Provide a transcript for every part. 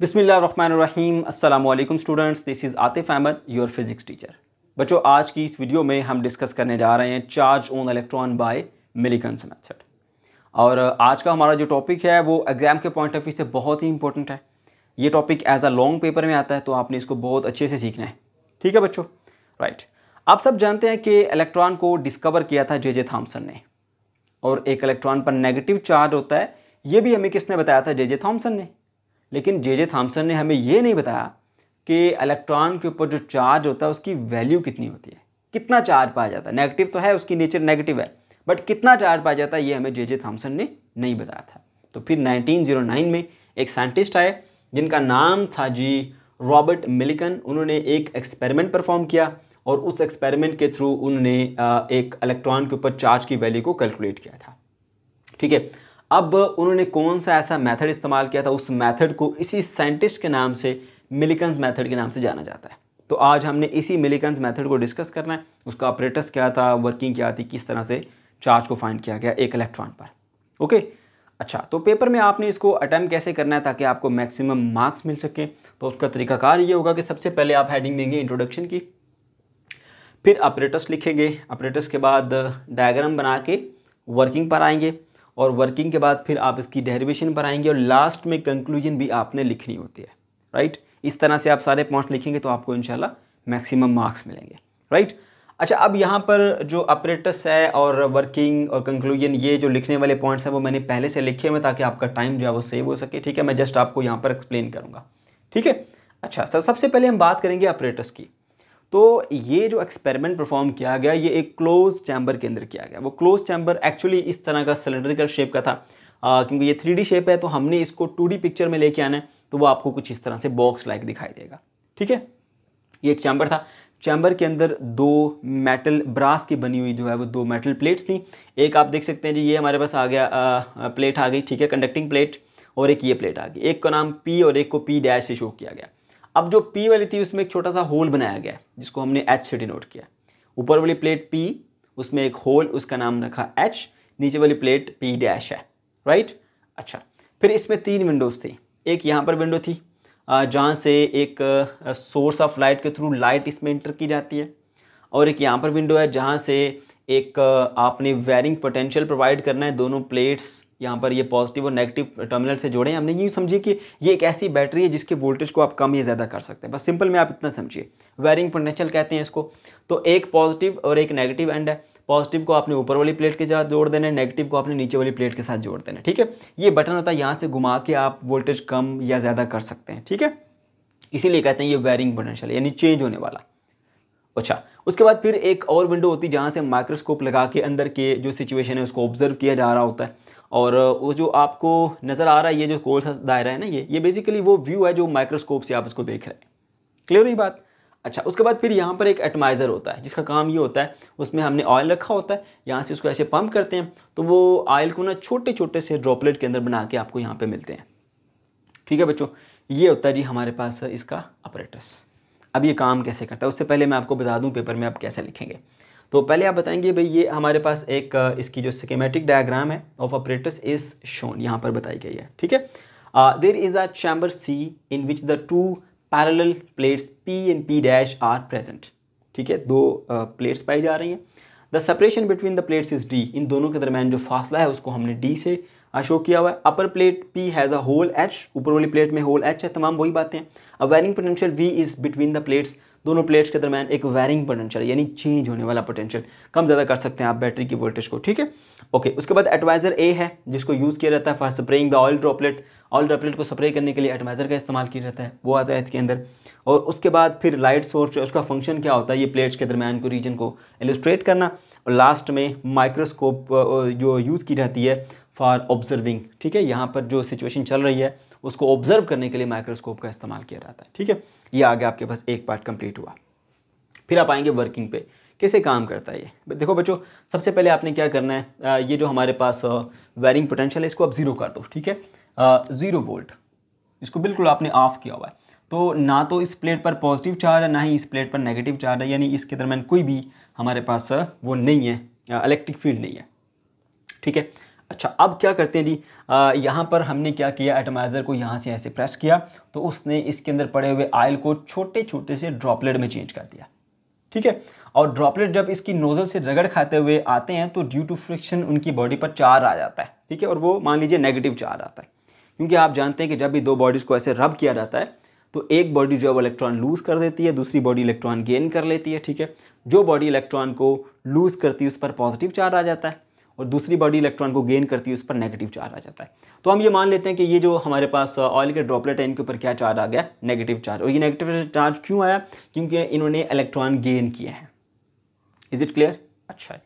बिसमीम अल्लाम students this is Atif Ahmed your physics teacher बच्चों आज की इस वीडियो में हम डिस्कस करने जा रहे हैं charge on electron by Millikan's method और आज का हमारा जो टॉपिक है वो एग्ज़ाम के पॉइंट ऑफ व्यू से बहुत ही इंपॉर्टेंट है ये topic as a long paper में आता है तो आपने इसको बहुत अच्छे से सीखना है ठीक है बच्चों राइट आप सब जानते हैं कि इलेक्ट्रॉन को डिस्कवर किया था जे जे थॉम्सन ने और एक इलेक्ट्रॉन पर नेगेटिव चार्ज होता है ये भी हमें किसने बताया था जे जे थॉम्सन ने लेकिन जे जे थाम्सन ने हमें ये नहीं बताया कि इलेक्ट्रॉन के ऊपर जो चार्ज होता है उसकी वैल्यू कितनी होती है कितना चार्ज पाया जाता है नेगेटिव तो है उसकी नेचर नेगेटिव है बट कितना चार्ज पाया जाता है ये हमें जे जे थाम्सन ने नहीं बताया था तो फिर 1909 में एक साइंटिस्ट आए जिनका नाम था जी रॉबर्ट मिलिकन उन्होंने एक एक्सपेरिमेंट परफॉर्म किया और उस एक्सपेरिमेंट के थ्रू उन्होंने एक इलेक्ट्रॉन के ऊपर चार्ज की वैल्यू को कैलकुलेट किया था ठीक है अब उन्होंने कौन सा ऐसा मेथड इस्तेमाल किया था उस मेथड को इसी साइंटिस्ट के नाम से मिलिकन्स मेथड के नाम से जाना जाता है तो आज हमने इसी मिलिकन्स मेथड को डिस्कस करना है उसका ऑपरेटस क्या था वर्किंग क्या थी किस तरह से चार्ज को फाइंड किया गया एक इलेक्ट्रॉन पर ओके अच्छा तो पेपर में आपने इसको अटैम्प कैसे करना है ताकि आपको मैक्सिमम मार्क्स मिल सके तो उसका तरीकाकार ये होगा कि सबसे पहले आप हेडिंग देंगे इंट्रोडक्शन की फिर ऑपरेटस लिखेंगे ऑपरेटस के बाद डायग्राम बना के वर्किंग पर आएंगे और वर्किंग के बाद फिर आप इसकी डेरिवेशन पर आएंगे और लास्ट में कंक्लूजन भी आपने लिखनी होती है राइट इस तरह से आप सारे पॉइंट्स लिखेंगे तो आपको इनशाला मैक्सिमम मार्क्स मिलेंगे राइट अच्छा अब यहाँ पर जो ऑपरेटस है और वर्किंग और कंक्लूजन ये जो लिखने वाले पॉइंट्स हैं वो मैंने पहले से लिखे हुए ताकि आपका टाइम जो है वो सेव हो सके ठीक है मैं जस्ट आपको यहाँ पर एक्सप्लेन करूँगा ठीक है अच्छा सर सबसे पहले हम बात करेंगे ऑपरेटस की तो ये जो एक्सपेरिमेंट परफॉर्म किया गया ये एक क्लोज चैम्बर के अंदर किया गया वो क्लोज चैम्बर एक्चुअली इस तरह का सिलेंड्रिकल शेप का था आ, क्योंकि ये थ्री शेप है तो हमने इसको टू पिक्चर में लेके आना है तो वो आपको कुछ इस तरह से बॉक्स लाइक दिखाई देगा ठीक है ये एक चैम्बर था चैम्बर के अंदर दो मेटल ब्रास की बनी हुई जो है वो दो मेटल प्लेट्स थी एक आप देख सकते हैं जी ये हमारे पास आ गया आ, प्लेट आ गई ठीक है कंडक्टिंग प्लेट और एक ये प्लेट आ गई एक का नाम पी और एक को पी डैश से शो किया गया अब जो पी वाली थी उसमें एक छोटा सा होल बनाया गया जिसको हमने एच से डिनोट किया ऊपर वाली प्लेट पी उसमें एक होल उसका नाम रखा एच नीचे वाली प्लेट पी डैश है राइट अच्छा फिर इसमें तीन विंडोज़ थी एक यहाँ पर विंडो थी जहाँ से एक सोर्स ऑफ लाइट के थ्रू लाइट इसमें इंटर की जाती है और एक यहाँ पर विंडो है जहाँ से एक आपने वेरिंग पोटेंशियल प्रोवाइड करना है दोनों प्लेट्स यहाँ पर ये पॉजिटिव और नेगेटिव टर्मिनल से जोड़े हैं हमने यूँ समझिए कि ये एक ऐसी बैटरी है जिसके वोल्टेज को आप कम या ज़्यादा कर सकते हैं बस सिंपल में आप इतना समझिए वायरिंग पोटेंशियल कहते हैं इसको तो एक पॉजिटिव और एक नेगेटिव एंड है पॉजिटिव को आपने ऊपर वाली प्लेट के साथ जोड़ देना है नेगेटिव को आपने नीचे वाली प्लेट के साथ जोड़ देना है ठीक है ये बटन होता है यहाँ से घुमा के आप वोल्टेज कम या ज़्यादा कर सकते हैं ठीक है इसीलिए कहते हैं ये वायरिंग पोटेंशियल यानी चेंज होने वाला अच्छा उसके बाद फिर एक और विंडो होती है जहाँ से माइक्रोस्कोप लगा के अंदर के जो सिचुएशन है उसको ऑब्जर्व किया जा रहा होता है और वो जो आपको नज़र आ रहा है ये जो गोल सा दायरा है ना ये ये बेसिकली वो व्यू है जो माइक्रोस्कोप से आप इसको देख रहे हैं क्लियर हुई बात अच्छा उसके बाद फिर यहाँ पर एक एटमाइज़र होता है जिसका काम ये होता है उसमें हमने ऑयल रखा होता है यहाँ से उसको ऐसे पम्प करते हैं तो वो ऑयल को ना छोटे छोटे से ड्रॉपलेट के अंदर बना के आपको यहाँ पर मिलते हैं ठीक है बच्चों ये होता है जी हमारे पास इसका अपरेटस अब ये काम कैसे करता है उससे पहले मैं आपको बता दूँ पेपर में आप कैसे लिखेंगे तो पहले आप बताएंगे भाई ये हमारे पास एक इसकी जो सिकेमेटिक डायग्राम है ऑफ ऑपरेटर्स इज शोन यहाँ पर बताई गई है ठीक है there is a chamber C in which the two parallel plates P and P dash are present ठीक है दो प्लेट्स पाई जा रही हैं the separation between the plates is D इन दोनों के दरमियान जो फासला है उसको हमने डी से शो किया हुआ है upper plate P has a hole H ऊपर वाली प्लेट में होल एच है तमाम वही बातें अ अब potential V is between the plates दोनों प्लेट्स के दरमियान एक वैरिंग पोटेंशियल यानी चेंज होने वाला पोटेंशियल कम ज़्यादा कर सकते हैं आप बैटरी की वोल्टेज को ठीक है ओके उसके बाद एडवाइज़र ए है जिसको यूज़ किया जाता है for spraying the oil droplet oil droplet को स्प्रे करने के लिए एडवाइज़र का इस्तेमाल किया जाता है वो आता है इसके अंदर और उसके बाद फिर लाइट सोर्स जो उसका फंक्शन क्या होता है ये प्लेट्स के दरमियान को रीजन को एलिस्ट्रेट करना और लास्ट में माइक्रोस्कोप जो यूज़ की जाती है फॉर ऑब्जर्विंग ठीक है यहाँ पर जो सिचुएशन चल रही है उसको ऑब्जर्व करने के लिए माइक्रोस्कोप का इस्तेमाल किया जाता है ठीक है ये आगे आपके पास एक पार्ट कंप्लीट हुआ फिर आप आएंगे वर्किंग पे कैसे काम करता है ये देखो बच्चों सबसे पहले आपने क्या करना है ये जो हमारे पास वायरिंग पोटेंशियल है इसको आप ज़ीरो कर दो ठीक है ज़ीरो वोल्ट इसको बिल्कुल आपने ऑफ किया हुआ है तो ना तो इस प्लेट पर पॉजिटिव चार्ज है ना ही इस प्लेट पर नेगेटिव चार्ज है यानी इसके दरमियान कोई भी हमारे पास वो नहीं है इलेक्ट्रिक फील्ड नहीं है ठीक है अच्छा अब क्या करते हैं जी यहाँ पर हमने क्या किया एटमाइज़र को यहाँ से ऐसे प्रेस किया तो उसने इसके अंदर पड़े हुए आयल को छोटे छोटे से ड्रॉपलेट में चेंज कर दिया ठीक है और ड्रॉपलेट जब इसकी नोज़ल से रगड़ खाते हुए आते हैं तो ड्यू टू फ्रिक्शन उनकी बॉडी पर चार आ जाता है ठीक है और वो मान लीजिए नेगेटिव चार आता है क्योंकि आप जानते हैं कि जब भी दो बॉडीज़ को ऐसे रब किया जाता है तो एक बॉडी जो है वो इलेक्ट्रॉन लूज़ कर देती है दूसरी बॉडी इलेक्ट्रॉन गेन कर लेती है ठीक है जो बॉडी इलेक्ट्रॉन को लूज़ करती है उस पर पॉजिटिव चार्ज आ जाता है और दूसरी बॉडी इलेक्ट्रॉन को गेन करती है उस पर नेगेटिव चार्ज आ जाता है तो हम ये मान लेते हैं कि ये जो हमारे पास ऑयल uh, के ड्रॉपलेट है इनके ऊपर क्या चार्ज आ गया नेगेटिव चार्ज और ये नेगेटिव चार्ज क्यों आया क्योंकि इन्होंने इलेक्ट्रॉन गेन किए हैं इज़ इट क्लियर अच्छा है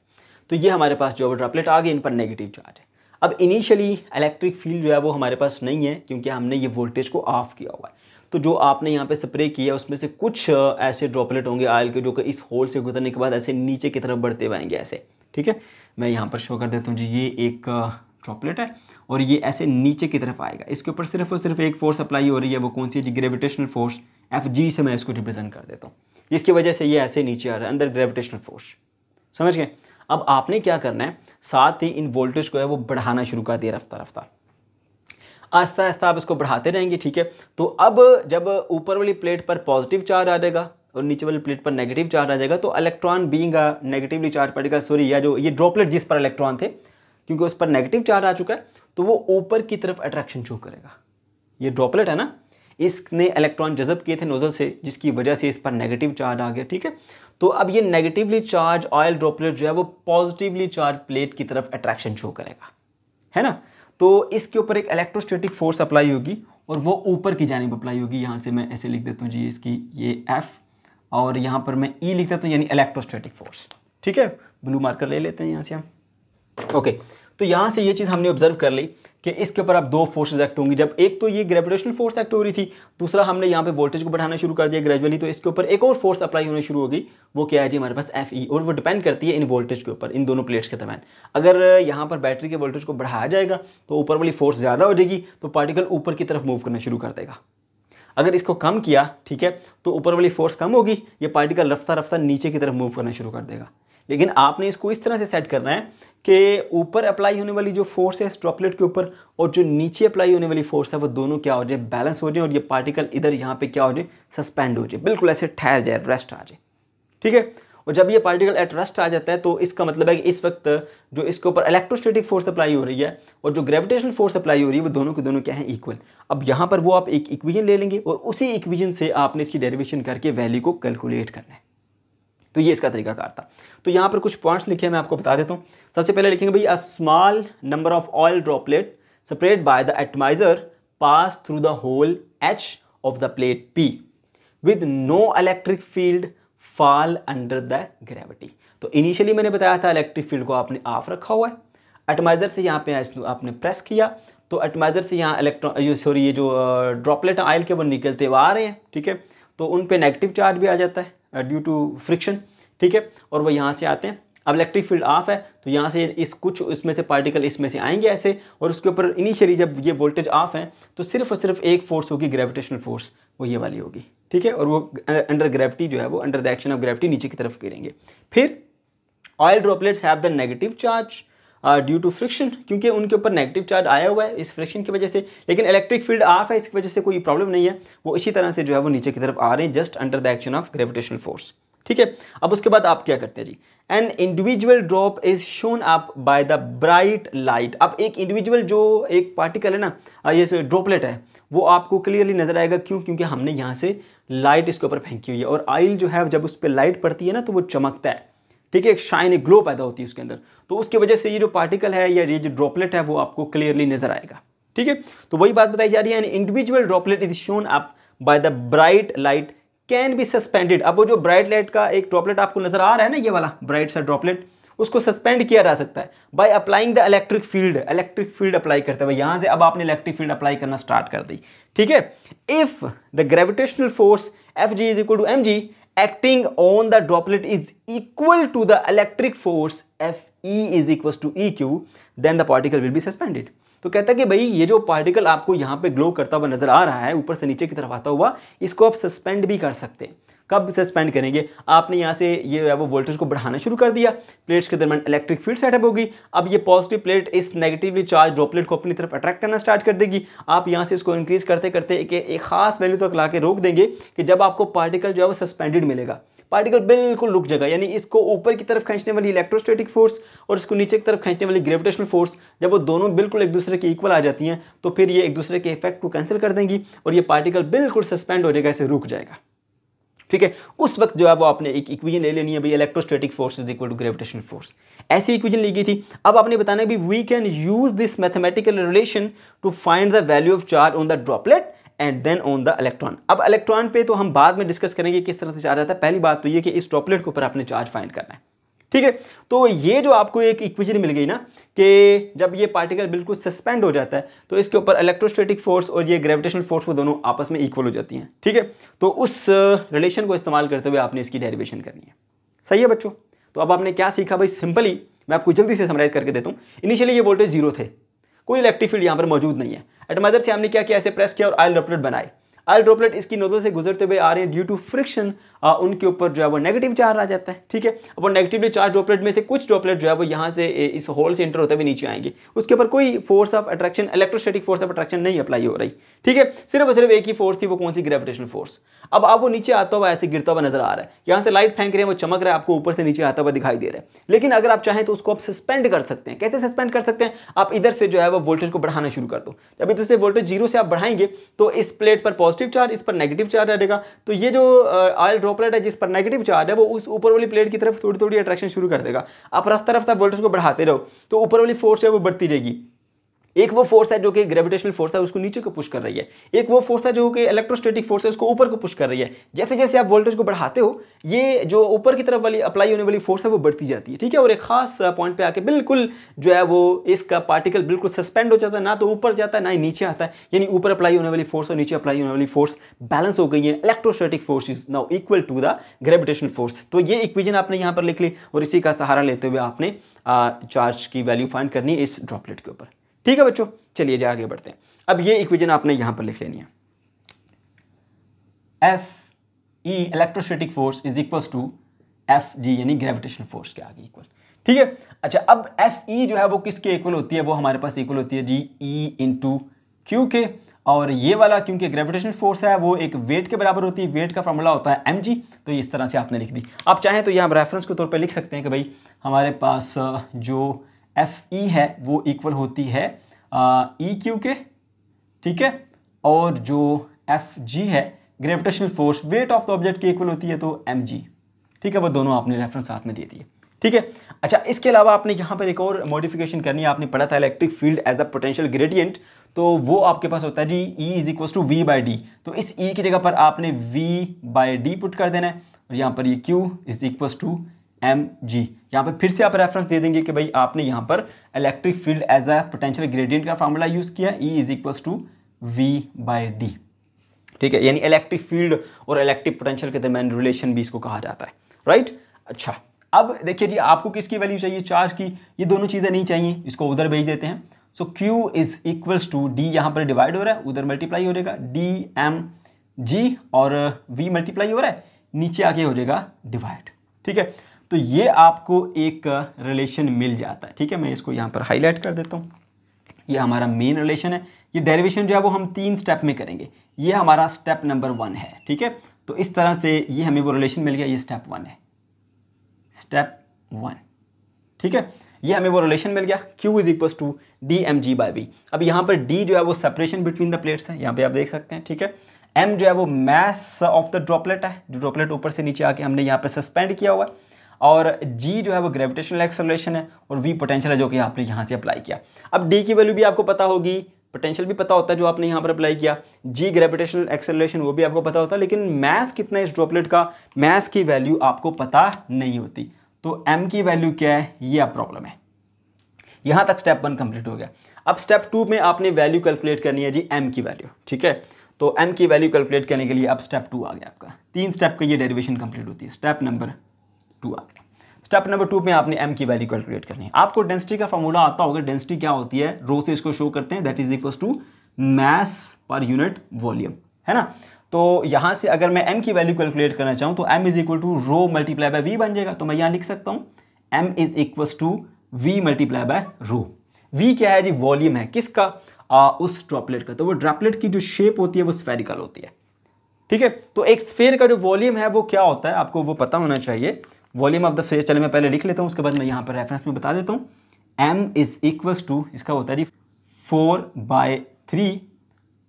तो ये हमारे पास जो ड्रॉपलेट आ गए इन पर नेगेटिव चार्ज है अब इनिशियली इलेक्ट्रिक फील्ड जो है वो हमारे पास नहीं है क्योंकि हमने ये वोल्टेज को ऑफ किया हुआ है तो जो आपने यहाँ पे स्प्रे किया उसमें से कुछ uh, ऐसे ड्रॉपलेट होंगे आयल के जो कि इस होल से गुजरने के बाद ऐसे नीचे की तरफ बढ़ते हुए आएंगे ऐसे ठीक है मैं यहाँ पर शो कर देता हूँ जी ये एक चॉकलेट है और ये ऐसे नीचे की तरफ आएगा इसके ऊपर सिर्फ और सिर्फ एक फोर्स अप्लाई हो रही है वो कौन सी जी ग्रेविटेशनल फोर्स एफ जी से मैं इसको रिप्रेजेंट कर देता हूँ जिसकी वजह से ये ऐसे नीचे आ रहा है अंदर ग्रेविटेशनल फोर्स समझ गए अब आपने क्या करना है साथ ही इन वोल्टेज को है वो बढ़ाना शुरू कर दिया रफ्ता रफ्तार आस्ता आस्ता आप इसको बढ़ाते रहेंगे ठीक है तो अब जब ऊपर वाली प्लेट पर पॉजिटिव चार्ज आ जाएगा और नीचे वाले प्लेट पर नेगेटिव चार्ज आ जाएगा तो इलेक्ट्रॉन बींग नेगेटिवली चार्ज पड़ेगा सॉरी या जो ये ड्रॉपलेट जिस पर इलेक्ट्रॉन थे क्योंकि उस पर नेगेटिव चार्ज आ चुका है तो वो ऊपर की तरफ अट्रैक्शन शो करेगा ये ड्रॉपलेट है ना इसने इलेक्ट्रॉन जजब किए थे नोजल से जिसकी वजह से इस पर नेगेटिव चार्ज आ गया ठीक है तो अब ये नेगेटिवली चार्ज ऑयल ड्रॉपलेट जो है वो पॉजिटिवली चार्ज प्लेट की तरफ अट्रैक्शन शो करेगा है ना तो इसके ऊपर एक इलेक्ट्रोस्टेटिक फोर्स अप्लाई होगी और वो ऊपर की जानब अप्लाई होगी यहाँ से मैं ऐसे लिख देता हूँ जी इसकी ये एफ़ और यहाँ पर मैं ई e लिखता हूँ तो यानी इलेक्ट्रोस्टैटिक फोर्स ठीक है ब्लू मार्कर ले लेते हैं यहाँ से हम ओके तो यहाँ से ये चीज़ हमने ऑब्जर्व कर ली कि इसके ऊपर आप दो फोर्सेज एक्ट होंगी जब एक तो ये ग्रेविटेशनल फोर्स एक्ट हो रही थी दूसरा हमने यहाँ पे वोल्टेज को बढ़ाना शुरू कर दिया ग्रेजुअली तो इसके ऊपर एक और फोर्स अप्लाई होने शुरू होगी वो क्या है जी हमारे पास एफ ई और वो डिपेंड करती है इन वोल्टेज के ऊपर इन दोनों प्लेट्स के दरमियान अगर यहाँ पर बैटरी के वोल्टेज को बढ़ाया जाएगा तो ऊपर वाली फोर्स ज़्यादा हो जाएगी तो पार्टिकल ऊपर की तरफ मूव करना शुरू कर देगा अगर इसको कम किया ठीक है तो ऊपर वाली फोर्स कम होगी ये पार्टिकल रफ्ता रफ्ता नीचे की तरफ मूव करना शुरू कर देगा लेकिन आपने इसको इस तरह से सेट करना है कि ऊपर अप्लाई होने वाली जो फोर्स है ड्रॉपलेट के ऊपर और जो नीचे अप्लाई होने वाली फोर्स है वो दोनों क्या हो जाए बैलेंस हो जाए और ये पार्टिकल इधर यहाँ पे क्या हो जाए सस्पेंड हो जाए बिल्कुल ऐसे ठहर जाए रेस्ट आ जाए ठीक है और जब ये पार्टिकल एट रेस्ट आ जाता है तो इसका मतलब है कि इस वक्त जो इसके ऊपर इलेक्ट्रोस्टैटिक फोर्स अप्लाई हो रही है और जो ग्रेविटेशनल फोर्स अप्लाई हो रही है वो दोनों के दोनों क्या है इक्वल अब यहाँ पर वो आप एक इक्वेजन ले लेंगे और उसी इक्वेजन से आपने इसकी डेरिवेशन करके वैल्यू को कैलकुलेट करना है तो ये इसका तरीका कार था तो यहाँ पर कुछ पॉइंट्स लिखे हैं मैं आपको बता देता हूँ सबसे पहले लिखेंगे भाई a small number of oil droplet separate by the atomiser pass through the hole H of the plate P with no electric field fall under the gravity तो इनिशियली मैंने बताया था इलेक्ट्रिक फील्ड को आपने ऑफ रखा हुआ है atomiser से यहाँ पे आपने प्रेस किया तो एटमाइज़र से यहाँ इलेक्ट्रॉन सॉरी ये जो ड्रॉपलेट ऑयल के वो निकलते हुए आ रहे हैं ठीक है तो उन पर नेगेटिव चार्ज भी आ जाता है ड्यू टू फ्रिक्शन ठीक है और वो यहाँ से आते हैं अब इलेक्ट्रिक फील्ड ऑफ है तो यहाँ से इस कुछ इसमें से पार्टिकल इसमें से आएंगे ऐसे और उसके ऊपर इनिशियली जब ये वोल्टेज ऑफ है तो सिर्फ और सिर्फ एक फोर्स होगी ग्रेविटेशनल फोर्स वो ये वाली होगी ठीक है और वो अंडर ग्रेविटी जो है वो under the action of gravity नीचे की तरफ गिरेंगे फिर oil droplets have the negative charge due to friction क्योंकि उनके ऊपर नेगेटिव चार्ज आया हुआ है इस फ्रिक्शन की वजह से लेकिन इलेक्ट्रिक फील्ड ऑफ है इसकी वजह से कोई प्रॉब्लम नहीं है वो इसी तरह से जो है वो नीचे की तरफ आ रहे हैं just under the action of gravitational force ठीक है अब उसके बाद आप क्या करते हैं जी an individual drop is shown up by the bright light अब एक इंडिविजुअल जो एक पार्टिकल है ना ये ड्रॉपलेट है वो आपको क्लियरली नजर आएगा क्यों क्योंकि हमने यहाँ से लाइट इसके ऊपर फेंकी हुई है और आइल जो है जब उस पर लाइट पड़ती है ना तो वो चमकता है ठीक है एक शाइन एक ग्लो पैदा होती है उसके अंदर तो उसकी वजह से ये जो पार्टिकल है या ये जो ड्रॉपलेट है वो आपको क्लियरली नजर आएगा ठीक है तो वही बात बताई जा रही है an individual droplet is shown up by the bright light can be suspended अब वो जो ब्राइट लाइट का एक ड्रॉपलेट आपको नजर आ रहा है ना ये वाला ब्राइट सा ड्रॉपलेट उसको सस्पेंड किया जा सकता है by applying the electric field electric field apply करते हुए यहां से अब आपने इलेक्ट्रिक फील्ड अप्लाई करना स्टार्ट कर दी ठीक है if the gravitational force F G is equal to M G acting on the droplet is equal to the electric force F E is equal to E Q then the particle will be suspended तो कहता है कि भाई ये जो particle आपको यहाँ पे ग्लो करता हुआ नजर आ रहा है ऊपर से नीचे की तरफ आता हुआ इसको आप सस्पेंड भी कर सकते हैं कब सस्पेंड करेंगे आपने यहाँ से ये वो वोल्टेज को बढ़ाना शुरू कर दिया प्लेट्स के दरमियान इलेक्ट्रिक फील्ड सेटअप होगी अब ये पॉजिटिव प्लेट इस नेगेटिवली चार्ज ड्रॉपलेट को अपनी तरफ अट्रैक्ट करना स्टार्ट कर देगी आप यहाँ से इसको इंक्रीज करते करते एक, एक खास वैल्यू तक ला के रोक देंगे कि जब आपको पार्टिकल जो है वो सस्पेंडेड मिलेगा पार्टिकल बिल्कुल रुक जाएगा यानी इसको ऊपर की तरफ खींचने वाली इलेक्ट्रोस्टैटिक फोर्स और इसको नीचे की तरफ खींचने वाली ग्रेविटेशनल फोर्स जब वो दोनों बिल्कुल एक दूसरे के इक्वल आ जाती हैं तो फिर ये एक दूसरे के इफेक्ट को कैंसिल कर देंगी और ये पार्टिकल बिल्कुल सस्पेंड हो जाएगा इसे रुक जाएगा ठीक है उस वक्त जो है वो आपने एक इक्वेशन ले लेनी है भाई electrostatic force is equal to gravitational force ऐसी इक्वेशन ली गई थी अब आपने बताना है भी we can use this mathematical relation to find the value of charge on the droplet and then on the electron अब इलेक्ट्रॉन पे तो हम बाद में डिस्कस करेंगे किस तरह से चार्ज आता है पहली बात तो ये कि इस टॉपलेट के ऊपर आपने चार्ज फाइंड करना है ठीक है तो ये जो आपको एक इक्वेशन मिल गई ना कि जब ये पार्टिकल बिल्कुल सस्पेंड हो जाता है तो इसके ऊपर इलेक्ट्रोस्टेटिक फोर्स और ये ग्रेविटेशनल फोर्स वो दोनों आपस में इक्वल हो जाती हैं ठीक है तो उस रिलेशन uh, को इस्तेमाल करते हुए आपने इसकी डेरिवेशन करनी है सही है बच्चों तो अब आपने क्या सीखा भाई सिंपली मैं आपको जल्दी से समराइज करके देता हूँ इनिशियली ये वोल्टेज जीरो थे कोई इलेक्ट्रिक फील्ड यहाँ पर मौजूद नहीं है एटमाइजर से हमने क्या किया ऐसे प्रेस किया और आयल ड्रॉपलेट बनाए आयल ड्रॉपलेट इसकी नोजल से गुजरते हुए आ रहे हैं ड्यू टू फ्रिक्शन आ, उनके ऊपर जो है वो नेगेटिव चार्ज आ जाता है ठीक है अब नेगेटिवली चार्ज ड्रॉपलेट में से कुछ ड्रॉपलेट जो है वो यहाँ से इस होल से इंटर होते हुए नीचे आएंगे उसके ऊपर कोई force of attraction electrostatic force of attraction नहीं अप्लाई हो रही ठीक है सिर्फ और सिर्फ एक ही फोर्स थी वो कौन सी ग्रेविटेशन फोर्स अब आप वो नीचे आता हुआ ऐसे गिरता हुआ नजर आ रहा है यहाँ से लाइट फेंक रहे हैं वो चमक रहा है आपको ऊपर से नीचे आता हुआ दिखाई दे रहा है लेकिन अगर आप चाहें तो उसको आप सस्पेंड कर सकते हैं कैसे सस्पेंड कर सकते हैं आप इधर से जो है वो वोल्टेज को बढ़ाना शुरू कर दो जब इधर से वोल्टेज जीरो से आप बढ़ाएंगे तो इस प्लेट पर पॉजिटिव चार्ज इस पर नेगेटिव चार्ज आ तो ये जो ऑयल ड्रॉपलेट है जिस पर नेगेटिव चार्ज है वो उस ऊपर वाली प्लेट की तरफ थोड़ी थोड़ी अट्रैक्शन शुरू कर देगा आप रफ्ता रफ्ता वोल्टेज को बढ़ाते रहो तो ऊपर वाली फोर्स है वो बढ़ती रहेगी एक वो फोर्स है जो कि ग्रेविटेशनल फोर्स है उसको नीचे को पुश कर रही है एक वो फोर्स है जो कि इलेक्ट्रोस्टैटिक फोर्स है उसको ऊपर को पुश कर रही है जैसे जैसे आप वोल्टेज को बढ़ाते हो ये जो ऊपर की तरफ वाली अप्लाई होने वाली फोर्स है वो बढ़ती जाती है ठीक है और एक खास पॉइंट पे आके बिल्कुल जो है वो इसका पार्टिकल बिल्कुल सस्पेंड हो जाता है ना तो ऊपर जाता है ना ही नीचे आता है यानी ऊपर अप्लाई होने वाली फोर्स और नीचे अप्लाई होने वाली फोर्स बैलेंस हो गई है electrostatic force is now equal to the gravitational force तो ये इक्वेजन आपने यहाँ पर लिख ली और इसी का सहारा लेते हुए आपने चार्ज की वैल्यू फाइंड करनी है इस ड्रॉपलेट के ऊपर ठीक है बच्चों चलिए जी आगे बढ़ते हैं अब ये इक्वेजन आपने यहां पर लिख लेनी है F E electrostatic force is equal to F G यानी ग्रेविटेशन फोर्स के आगे इक्वल ठीक है अच्छा अब एफ ई e जो है वो किसके इक्वल होती है वो हमारे पास इक्वल होती है जी ई टू क्यू के और ये वाला क्योंकि ग्रेविटेशन फोर्स है वो एक वेट के बराबर होती है वेट का फॉर्मूला होता है एम जी तो इस तरह से आपने लिख दी आप चाहें तो यहाँ रेफरेंस के तौर पर लिख सकते हैं कि भाई हमारे पास जो एफ ई है वो इक्वल होती है ई क्यू e के ठीक है और जो एफ जी है gravitational force weight of the object की इक्वल होती है तो एम जी ठीक है वो दोनों आपने रेफरेंस साथ में दे दिए ठीक है अच्छा इसके अलावा आपने यहाँ पर एक और मॉडिफिकेशन करनी है आपने पढ़ा था electric field as a potential gradient तो वो आपके पास होता है जी E is equal to V by D तो इस ई e की जगह पर आपने वी बाई डी पुट कर देना है और यहाँ पर ये Q is equal to M G यहाँ पर फिर से आप रेफरेंस दे देंगे कि भाई आपने यहाँ पर electric field as a potential gradient का फार्मूला यूज़ किया E is equals to V by D ठीक है यानी इलेक्ट्रिक फील्ड और इलेक्ट्रिक पोटेंशियल के दरमियान रिलेशन भी इसको कहा जाता है राइट अच्छा अब देखिए जी आपको किसकी वैल्यू चाहिए चार्ज की ये दोनों चीज़ें नहीं चाहिए इसको उधर भेज देते हैं so Q is equals to D यहाँ पर डिवाइड हो रहा है उधर मल्टीप्लाई हो जाएगा डी एम जी और वी मल्टीप्लाई हो रहा है नीचे आगे हो जाएगा डिवाइड ठीक है तो ये आपको एक रिलेशन मिल जाता है ठीक है मैं इसको यहाँ पर हाईलाइट कर देता हूँ ये हमारा मेन रिलेशन है ये डेरिवेशन जो है वो हम तीन स्टेप में करेंगे ये हमारा स्टेप नंबर वन है ठीक है तो इस तरह से ये हमें वो रिलेशन मिल गया ये स्टेप वन है स्टेप वन ठीक है ये हमें वो रिलेशन मिल गया Q is equal to D M G by B अब यहाँ पर D जो है वो सेपरेशन बिटवीन द प्लेट्स है यहाँ पे आप देख सकते हैं ठीक है M जो है वो मैस ऑफ द ड्रॉपलेट है जो ड्रॉपलेट ऊपर से नीचे आके हमने यहाँ पे सस्पेंड किया हुआ है और जी जो है वो ग्रेविटेशनल एक्सेलरेशन है और वी पोटेंशियल है जो कि आपने यहाँ से अप्लाई किया अब डी की वैल्यू भी आपको पता होगी पोटेंशियल भी पता होता है जो आपने यहाँ पर अप्लाई किया जी ग्रेविटेशनल एक्सेलरेशन वो भी आपको पता होता है लेकिन मैथ कितना है इस ड्रॉपलेट का मैथ की वैल्यू आपको पता नहीं होती तो एम की वैल्यू क्या है ये अब प्रॉब्लम है यहाँ तक स्टेप वन कंप्लीट हो गया अब स्टेप टू में आपने वैल्यू कैलकुलेट करनी है जी एम की वैल्यू ठीक है तो एम की वैल्यू कैलकुलेट करने के लिए अब स्टेप टू आ गया आपका तीन स्टेप का ये डेरिवेशन कंप्लीट होती है स्टेप नंबर टू आ गया स्टेप नंबर टू में आपने एम की वैल्यू कैलकुलेट करनी है आपको डेंसिटी का फॉर्मूला आता होगा डेंसिटी क्या होती है रो से इसको शो करते हैं that is equal to mass per unit volume है ना तो यहां से अगर मैं एम की वैल्यू कैलकुलेट करना चाहूँ तो M is equal to rho multiply by V बन जाएगा तो मैं यहाँ लिख सकता हूँ M is equal to V multiply by rho V क्या है जी वॉल्यूम है किसका आ, उस ड्रॉपलेट का तो वो ड्रॉपलेट की जो शेप होती है वो स्फेरिकल होती है ठीक है तो एक स्फेयर का जो वॉल्यूम है वो क्या होता है आपको वो पता होना चाहिए वॉल्यूम ऑफ द फेज चले मैं पहले लिख लेता हूँ उसके बाद मैं यहाँ पर रेफरेंस में बता देता हूँ एम इज़ इक्वल्स टू इसका होता है जी four by three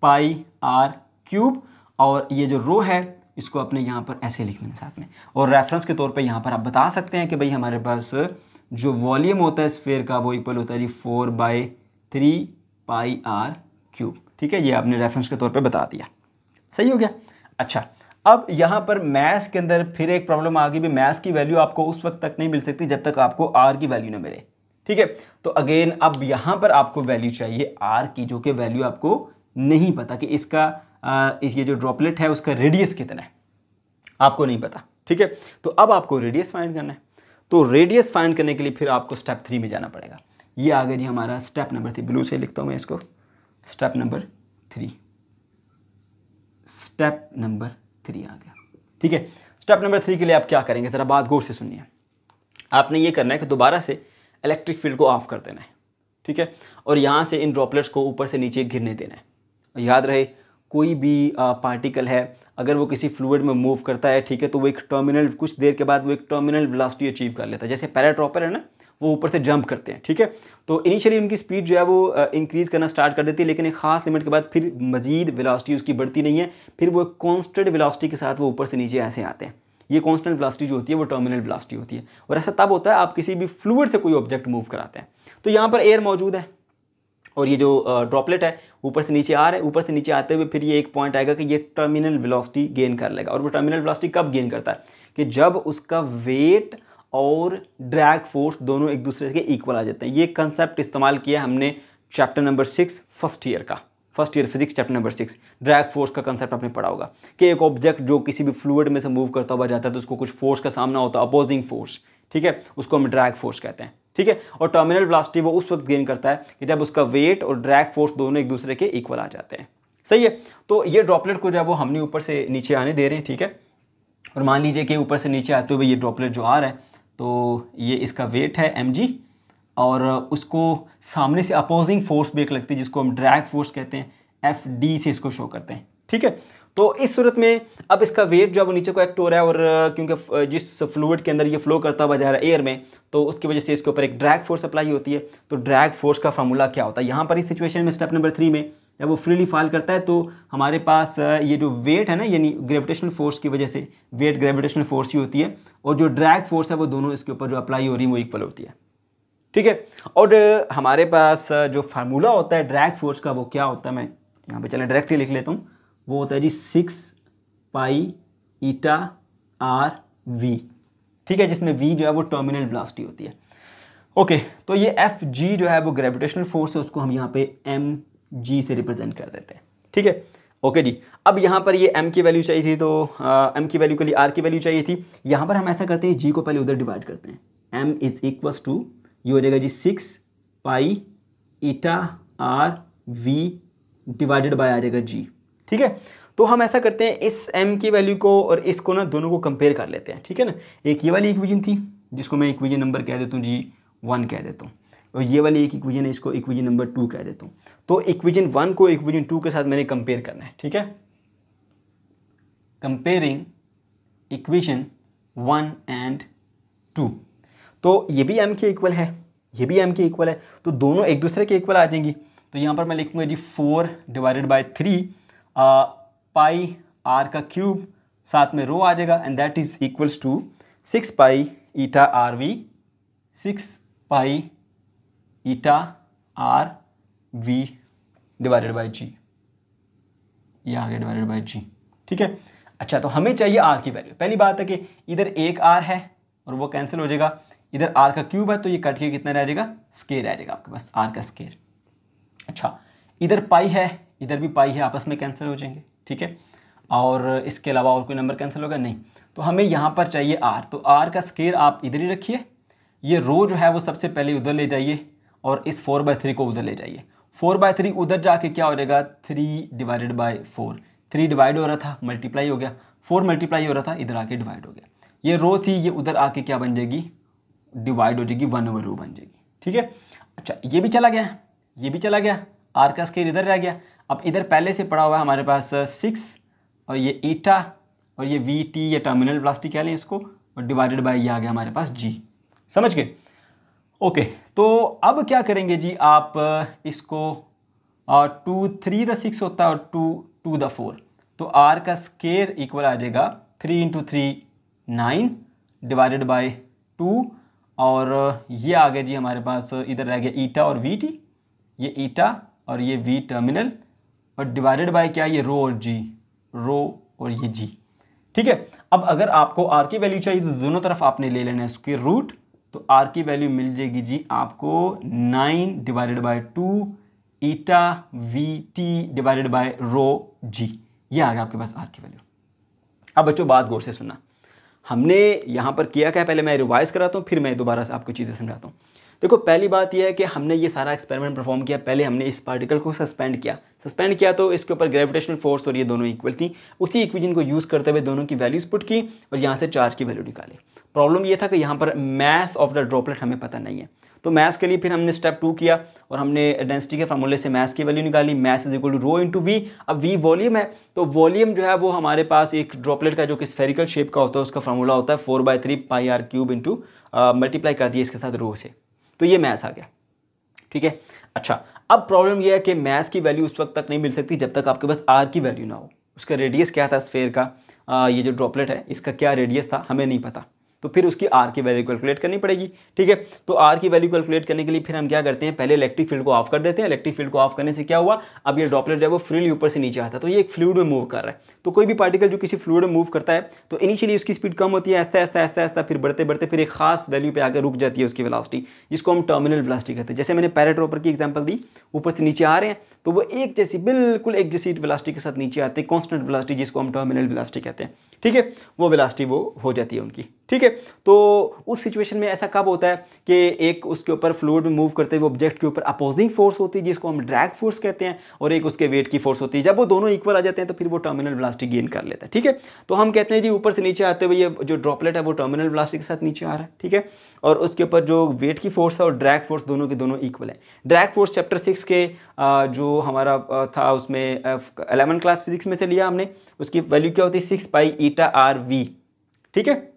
pi R cube और ये जो रो है इसको अपने यहाँ पर ऐसे लिख लेना साथ में और रेफरेंस के तौर पर यहाँ पर आप बता सकते हैं कि भाई हमारे पास जो वॉल्यूम होता है स्फेयर का वो इक्वल होता है जी four by three pi R cube ठीक है ये आपने रेफरेंस के तौर पे बता दिया सही हो गया अच्छा अब यहाँ पर मैथ्स के अंदर फिर एक प्रॉब्लम आ गई भी मैथ्स की वैल्यू आपको उस वक्त तक नहीं मिल सकती जब तक आपको आर की वैल्यू ना मिले ठीक है तो अगेन अब यहाँ पर आपको वैल्यू चाहिए आर की जो कि वैल्यू आपको नहीं पता कि इसका आ, इस ये जो ड्रॉपलेट है उसका रेडियस कितना है आपको नहीं पता ठीक है तो अब आपको रेडियस फाइंड करना है तो रेडियस फाइंड करने के लिए फिर आपको स्टेप थ्री में जाना पड़ेगा ये आ गया जी हमारा स्टेप नंबर थ्री ब्लू से लिखता हूँ मैं इसको step number three step number three आ गया ठीक है स्टेप नंबर थ्री के लिए आप क्या करेंगे ज़रा बात गौर से सुनिए आपने ये करना है कि दोबारा से इलेक्ट्रिक फील्ड को ऑफ कर देना है ठीक है और यहाँ से इन ड्रॉपलेट्स को ऊपर से नीचे घिरने देना है और याद रहे कोई भी आ, पार्टिकल है अगर वो किसी फ्लूड में मूव करता है ठीक है तो वो एक टर्मिनल कुछ देर के बाद वो एक टर्मिनल वेलोसिटी अचीव कर लेता है जैसे पैराट्रॉपर है ना वो ऊपर से जंप करते हैं ठीक है तो इनिशियली उनकी स्पीड जो है वो इंक्रीज़ uh, करना स्टार्ट कर देती है लेकिन एक खास लिमिट के बाद फिर मजीद वेलासिटी उसकी बढ़ती नहीं है फिर वो कॉन्स्टेंट विलासिटी के साथ वो ऊपर से नीचे ऐसे आते हैं ये कॉन्स्टेंट ब्लास्टी जो होती है वो टर्मिनल वेलोसिटी होती है और ऐसा तब होता है आप किसी भी फ्लूड से कोई ऑब्जेक्ट मूव कराते हैं तो यहाँ पर एयर मौजूद है और ये जो ड्रॉपलेट uh, है ऊपर से नीचे आ रहा है ऊपर से नीचे आते हुए फिर ये एक पॉइंट आएगा कि ये टर्मिनल वेलोसिटी गेन कर लेगा और वो टर्मिनल वेलोसिटी कब गेन करता है कि जब उसका वेट और ड्रैग फोर्स दोनों एक दूसरे के इक्वल आ जाते हैं ये कंसेप्ट इस्तेमाल किया हमने chapter number six first year का first year physics chapter number six drag force का कंसेप्ट आपने पढ़ा होगा कि एक ऑब्जेक्ट जो किसी भी फ्लूड में से मूव करता हुआ जाता है तो उसको कुछ फोर्स का सामना होता है अपोजिंग फोर्स ठीक है उसको हम ड्रैग फोर्स कहते हैं ठीक है और टर्मिनल ब्लास्टी वो उस वक्त गेन करता है कि जब उसका वेट और ड्रैग फोर्स दोनों एक दूसरे के इक्वल आ जाते हैं सही है तो ये ड्रॉपलेट को जो है वो हमने ऊपर से नीचे आने दे रहे हैं ठीक है और मान लीजिए कि ऊपर से नीचे आते हुए ये ड्रॉपलेट जो आ रहा है तो ये इसका वेट है एम और उसको सामने से अपोजिंग फोर्स भी एक लगती है जिसको हम ड्रैग फोर्स कहते हैं एफ डी से इसको शो करते हैं ठीक है तो इस सूरत में अब इसका वेट जो है वो नीचे को एक्ट हो रहा है और क्योंकि जिस फ्लूड के अंदर ये फ्लो करता हुआ जा रहा है एयर में तो उसकी वजह से इसके ऊपर एक ड्रैग फोर्स अप्लाई होती है तो ड्रैग फोर्स का फॉर्मूला क्या होता है यहाँ पर इस सिचुएशन में स्टेप नंबर थ्री में जब वो फ्रीली फाल करता है तो हमारे पास ये जो वेट है ना यानी ग्रेविटेशनल फोर्स की वजह से वेट ग्रेविटेशनल फोर्स ही होती है और जो ड्रैग फोर्स है वो दोनों इसके ऊपर जो अप्लाई हो रही है वो इक्वल होती है ठीक है और हमारे पास जो फार्मूला होता है ड्रैग फोर्स का वो क्या होता है मैं यहाँ पर चले डायरेक्टली लिख लेता हूँ वो होता है जी six pi eta R V ठीक है जिसमें वी जो है वो टर्मिनल ब्लास्टी होती है ओके तो ये एफ जी जो है वो ग्रेविटेशनल फोर्स है उसको हम यहाँ पे एम जी से रिप्रेजेंट कर देते हैं ठीक है ओके जी अब यहाँ पर ये एम की वैल्यू चाहिए थी तो एम uh, की वैल्यू के लिए आर की वैल्यू चाहिए थी यहाँ पर हम ऐसा करते हैं जी को पहले उधर डिवाइड करते हैं एम इज इक्वस टू ये हो जाएगा जी six pi eta R V divided by आ जाएगा जी ठीक है तो हम ऐसा करते हैं इस एम की वैल्यू को और इसको ना दोनों को कंपेयर कर लेते हैं ठीक है ना एक ये वाली इक्विजन थी जिसको मैं इक्विजन नंबर कह देता हूँ जी वन कह देता हूँ और ये वाली एक इक्वेजन है इसको इक्वेजन नंबर टू कह देता हूँ तो इक्वेजन वन को इक्वेजन टू के साथ मैंने कंपेयर करना है ठीक है comparing equation one and two तो ये भी एम के इक्वल है ये भी एम के इक्वल है तो दोनों एक दूसरे के इक्वल आ जाएंगी तो यहाँ पर मैं लिख जी four divided by three pi R का क्यूब साथ में रो आ जाएगा and that is equals to six pi eta R V six pi eta R V divided by G ये आ गया डिवाइडेड बाय जी ठीक है अच्छा तो हमें चाहिए आर की वैल्यू पहली बात है कि इधर एक आर है और वो कैंसिल हो जाएगा इधर आर का क्यूब है तो ये कट के कितना रह जाएगा स्केयर रह जाएगा आपके पास आर का स्केयर अच्छा इधर पाई है इधर भी पाई है आपस में कैंसिल हो जाएंगे ठीक है और इसके अलावा और कोई नंबर कैंसिल होगा नहीं तो हमें यहाँ पर चाहिए आर तो आर का स्केयर आप इधर ही रखिए ये रो जो है वो सबसे पहले उधर ले जाइए और इस फोर बाय थ्री को उधर ले जाइए फोर बाय थ्री उधर जाके क्या हो जाएगा three divided by four three divide हो रहा था मल्टीप्लाई हो गया फोर मल्टीप्लाई हो रहा था इधर आके डिवाइड हो गया ये रो थी ये उधर आके क्या बन जाएगी डिवाइड हो जाएगी वन ओवर रो बन जाएगी ठीक है अच्छा ये भी चला गया ये भी चला गया आर का स्केर इधर रह गया अब इधर पहले से पड़ा हुआ है हमारे पास सिक्स और ये ईटा और ये वी टी या टर्मिनल प्लास्टिक कह लें इसको और डिवाइडेड बाय ये आ गया हमारे पास जी समझ गए ओके तो अब क्या करेंगे जी आप इसको टू थ्री द सिक्स होता है और टू टू द फोर तो आर का स्केयर इक्वल आ जाएगा three into three nine divided by two और ये आ गया जी हमारे पास इधर रह गया ईटा और वी टी ये ईटा और ये वी टर्मिनल और डिवाइडेड बाय क्या ये रो और जी रो और ये जी ठीक है अब अगर आपको आर की वैल्यू चाहिए तो दोनों तरफ आपने ले लेना है उसके रूट तो आर की वैल्यू मिल जाएगी जी आपको nine divided by two eta V T divided by rho जी ये आ गया आपके पास आर की वैल्यू अब बच्चों बात गौर से सुनना हमने यहाँ पर किया क्या पहले मैं रिवाइज़ कराता हूँ फिर मैं दोबारा से आपको चीज़ें समझाता हूँ देखो पहली बात यह है कि हमने ये सारा एक्सपेरिमेंट परफॉर्म किया पहले हमने इस पार्टिकल को सस्पेंड किया सस्पेंड किया तो इसके ऊपर ग्रेविटेशनल फोर्स और ये दोनों इक्वल थी उसी इक्वेशन को यूज़ करते हुए दोनों की वैल्यूज पुट की और यहाँ से चार्ज की वैल्यू निकाली प्रॉब्लम ये था कि यहाँ पर मैस ऑफ द ड्रॉपलेट हमें पता नहीं है तो मैस के लिए फिर हमने स्टेप टू किया और हमने डेंसिटी के फार्मूले से मैस की वैल्यू निकाली mass is equal to rho into V अब वी वॉल्यूम है तो वॉल्यूम जो है वो हमारे पास एक ड्रॉपलेट का जो कि स्फेरिकल शेप का होता है उसका फार्मूला होता है four by three pi R cube into multiply कर दिए इसके साथ रो से तो ये मैस आ गया ठीक है अच्छा अब प्रॉब्लम यह है कि मैस की वैल्यू उस वक्त तक नहीं मिल सकती जब तक आपके पास आर की वैल्यू ना हो उसका रेडियस क्या था स्फेयर का आ, ये जो ड्रॉपलेट है इसका क्या रेडियस था हमें नहीं पता तो फिर उसकी आर की वैल्यू कैलकुलेट करनी पड़ेगी ठीक है तो आर की वैल्यू कैलकुलेट करने के लिए फिर हम क्या करते हैं पहले इलेक्ट्रिक फील्ड को ऑफ कर देते हैं इलेक्ट्रिक फील्ड को ऑफ करने से क्या हुआ अब ये ड्रॉपलेट जो है वो फ्रीली ऊपर से नीचे आता है तो ये एक फ्लूड में मूव कर रहा है तो कोई भी पार्टिकल जो किसी फ्लूड में मूव करता है तो इनिशियली उसकी स्पीड कम होती है ऐसा ऐसा ऐसा ऐसा फिर बढ़ते बढ़ते फिर एक खास वैल्यू पर आकर रुक जाती है उसकी वेलासिटी जिसको हम टर्मिनल वेलासिटी कहते हैं जैसे मैंने पैराट्रोपर की एग्जाम्पल दी ऊपर से नीचे आ रहे हैं तो वो एक जैसी बिल्कुल एक जैसी वेलासिटी के साथ नीचे आते हैं कॉन्स्टेंट वेलासिटी जिसको हम टर्मिनल वेलासिटी कहते हैं ठीक है वो वेलासिटी वो हो जाती है उनकी ठीक है तो उस सिचुएशन में ऐसा कब होता है कि एक उसके ऊपर फ्लूड में मूव करते हुए ऑब्जेक्ट के ऊपर अपोजिंग फोर्स होती है जिसको हम ड्रैग फोर्स कहते हैं और एक उसके वेट की फोर्स होती है जब वो दोनों इक्वल आ जाते हैं तो फिर वो टर्मिनल ब्लास्टिक गेन कर लेता है ठीक है तो हम कहते हैं जी ऊपर से नीचे आते हुए ये जो ड्रॉपलेट है वो टर्मिनल ब्लास्टिक के साथ नीचे आ रहा है ठीक है और उसके ऊपर जो वेट की फोर्स है और ड्रैग फोर्स दोनों के दोनों इक्वल है ड्रैग फोर्स चैप्टर सिक्स के जो हमारा था उसमें एलेवन क्लास फिजिक्स में से लिया हमने उसकी वैल्यू क्या होती है six pi eta R V ठीक है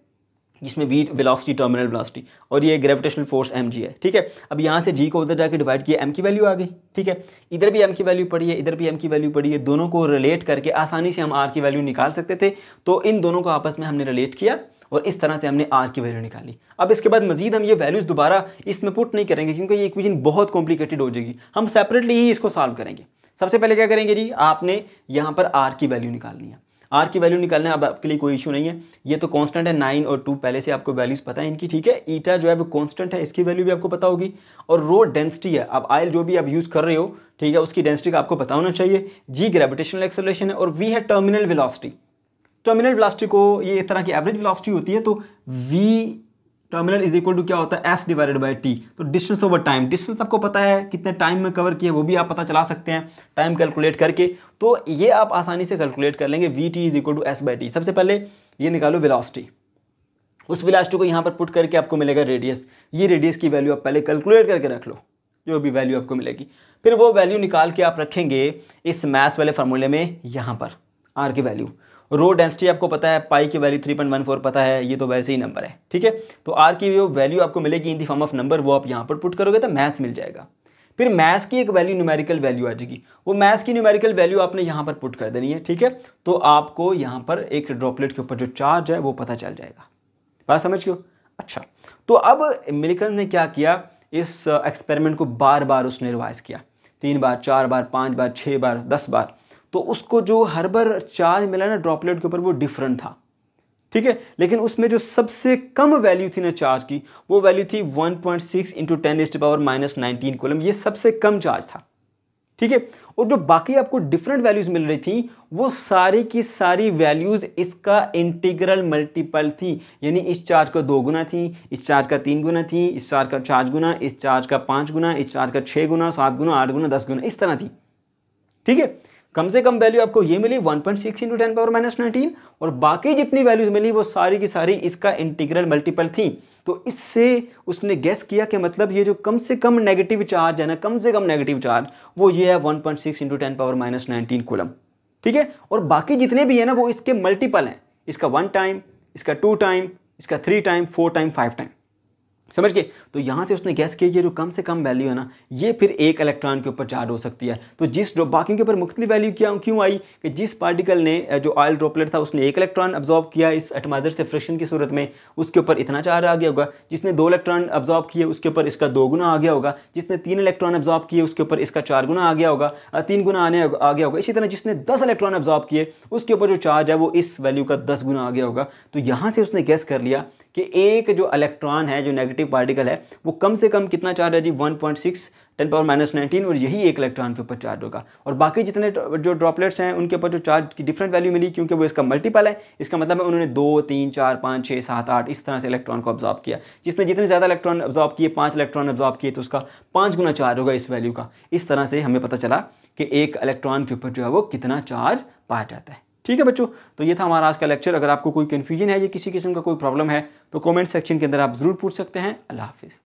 जिसमें वी वेलोसिटी टर्मिनल वेलोसिटी और ये ग्रेविटेशनल फोर्स एम जी है ठीक है अब यहाँ से जी को उधर जाके डिवाइड किया एम की वैल्यू आ गई ठीक है इधर भी एम की वैल्यू पड़ी है इधर भी एम की वैल्यू पड़ी है दोनों को रिलेट करके आसानी से हम आर की वैल्यू निकाल सकते थे तो इन दोनों को आपस में हमने रिलेट किया और इस तरह से हमने आर की वैल्यू निकाली अब इसके बाद मजीद हम ये वैल्यूज़ दोबारा इसमें पुट नहीं करेंगे क्योंकि ये इक्वेशन बहुत कॉम्प्लिकेटेड हो जाएगी हम सेपरेटली ही इसको सॉल्व करेंगे सबसे पहले क्या करेंगे जी आपने यहाँ पर आर की वैल्यू निकालनी है आर की वैल्यू निकालना है अब आपके लिए कोई इशू नहीं है ये तो कॉन्स्टेंट है नाइन और टू पहले से आपको वैल्यूज पता है इनकी ठीक है ईटा जो है वो कॉन्स्टेंट है इसकी वैल्यू भी आपको पता होगी और रो डेंसिटी है अब आयल जो भी आप यूज़ कर रहे हो ठीक है उसकी डेंसिटी का आपको पता होना चाहिए जी ग्रेविटेशनल एक्सेलेशन है और वी है टर्मिनल विलासिटी टर्मिनल विलासिटी को ये इस तरह की एवरेज विलासिटी होती है तो V terminal is equal to क्या होता है एस डिवाइडेड बाय टी तो डिस्टेंस ओवर टाइम डिस्टेंस आपको पता है कितने टाइम में कवर किया वो भी आप पता चला सकते हैं टाइम कैलकुलेट करके तो ये आप आसानी से कैलकुलेट कर लेंगे V T is equal to S by T सबसे पहले ये निकालो वेलासिटी उस वेलासिटी को यहाँ पर पुट करके आपको मिलेगा रेडियस ये रेडियस की वैल्यू आप पहले कैलकुलेट करके रख लो जो भी वैल्यू आपको मिलेगी फिर वो वैल्यू निकाल के आप रखेंगे इस मैथ्स वाले फार्मूले में यहाँ पर आर की वैल्यू रो डेंसिटी आपको पता है पाई की वैल्यू 3.14 पता है ये तो वैसे ही नंबर है ठीक है तो आर की जो वैल्यू आपको मिलेगी in the form of number वो आप यहाँ पर पुट करोगे तो मैथ्स मिल जाएगा फिर मैथ्स की एक वैल्यू न्यूमेरिकल वैल्यू आ जाएगी वो मैथ्स की न्यूमेरिकल वैल्यू आपने यहाँ पर पुट कर देनी है ठीक है तो आपको यहाँ पर एक ड्रॉपलेट के ऊपर जो चार्ज है वो पता चल जाएगा बात समझ क्यों अच्छा तो अब मिलिकन ने क्या किया इस एक्सपेरिमेंट uh, को बार बार उसने रिवाइज किया तीन बार चार बार पाँच बार छः बार दस बार तो उसको जो हर्बर चार्ज मिला ना ड्रॉपलेट के ऊपर वो डिफरेंट था ठीक है लेकिन उसमें जो सबसे कम वैल्यू थी ना चार्ज की वो वैल्यू थी 1.6 पॉइंट सिक्स इंटू टेन एस्ट पावर माइनस नाइनटीन कोलम ये सबसे कम चार्ज था ठीक है और जो बाकी आपको डिफरेंट वैल्यूज मिल रही थी वो सारी की सारी वैल्यूज इसका इंटीग्रल मल्टीपल थी यानी इस चार्ज का दो गुना थी इस चार्ज का तीन गुना थी इस चार्ज का चार गुना इस चार्ज का पाँच गुना इस चार्ज का छः गुना सात गुना आठ गुना दस गुना इस तरह थी ठीक है कम से कम वैल्यू आपको ये मिली 1.6 point six into ten power minus nineteen और बाकी जितनी वैल्यूज मिली वो सारी की सारी इसका इंटीग्रल मल्टीपल थी तो इससे उसने गैस किया कि मतलब ये जो कम से कम नेगेटिव चार्ज है ना कम से कम नेगेटिव चार्ज वो ये है 1.6 point six into ten power minus nineteen coulomb ठीक है और बाकी जितने भी है ना वो इसके मल्टीपल हैं इसका वन टाइम इसका टू टाइम इसका three time four time five time समझ गए तो यहाँ से उसने गैस किया ये जो कम से कम वैल्यू है ना ये फिर एक इलेक्ट्रॉन के ऊपर चार्ज हो सकती है तो जिस बाकी के ऊपर मुख्तलि वैल्यू क्या क्यों आई कि जिस पार्टिकल ने जो ऑयल ड्रॉपलेट था उसने एक इलेक्ट्रॉन अब्जॉर्ब किया इस एटमाइजर से फ्रिक्शन की सूरत में उसके ऊपर इतना चार्ज आ गया होगा जिसने दो इलेक्ट्रॉन अब्जॉर्ब किए उसके ऊपर इसका दो गुना आ गया होगा जिसने तीन इलेक्ट्रॉन अब्जॉर्ब किए उसके ऊपर इसका चार गुना आ गया होगा तीन गुना आने आ गया होगा इसी तरह जिसने दस इलेक्ट्रॉन अब्जॉर्ब किए उसके ऊपर जो चार्ज है वो इस वैल्यू का दस गुना आ गया होगा तो यहाँ से उसने गैस कर लिया कि एक जो इलेक्ट्रॉन है जो नेगेटिव पार्टिकल है वो कम से कम कितना चार्ज है जी one point six ten power minus nineteen और यही एक इलेक्ट्रॉन के ऊपर चार्ज होगा और बाकी जितने जो ड्रॉपलेट्स हैं उनके ऊपर जो चार्ज की डिफरेंट वैल्यू मिली क्योंकि वो इसका मल्टीपल है इसका मतलब है उन्होंने दो तीन चार पाँच छः सात आठ इस तरह से इलेक्ट्रॉन को ऑब्जॉर्व किया जिसने जितने ज़्यादा इलेक्ट्रॉन ऑब्जॉर्व किए पाँच इलेक्ट्रॉन ऑब्जॉर्व किए तो उसका पाँच गुना चार्ज होगा इस वैल्यू का इस तरह से हमें पता चला कि एक इलेक्ट्रॉन के ऊपर जो है वो कितना चार्ज पाया जाता है ठीक है बच्चों तो ये था हमारा आज का लेक्चर अगर आपको कोई कन्फ्यूजन है या किसी किस्म का कोई प्रॉब्लम है तो कॉमेंट सेक्शन के अंदर आप ज़रूर पूछ सकते हैं अल्लाह हाफिज़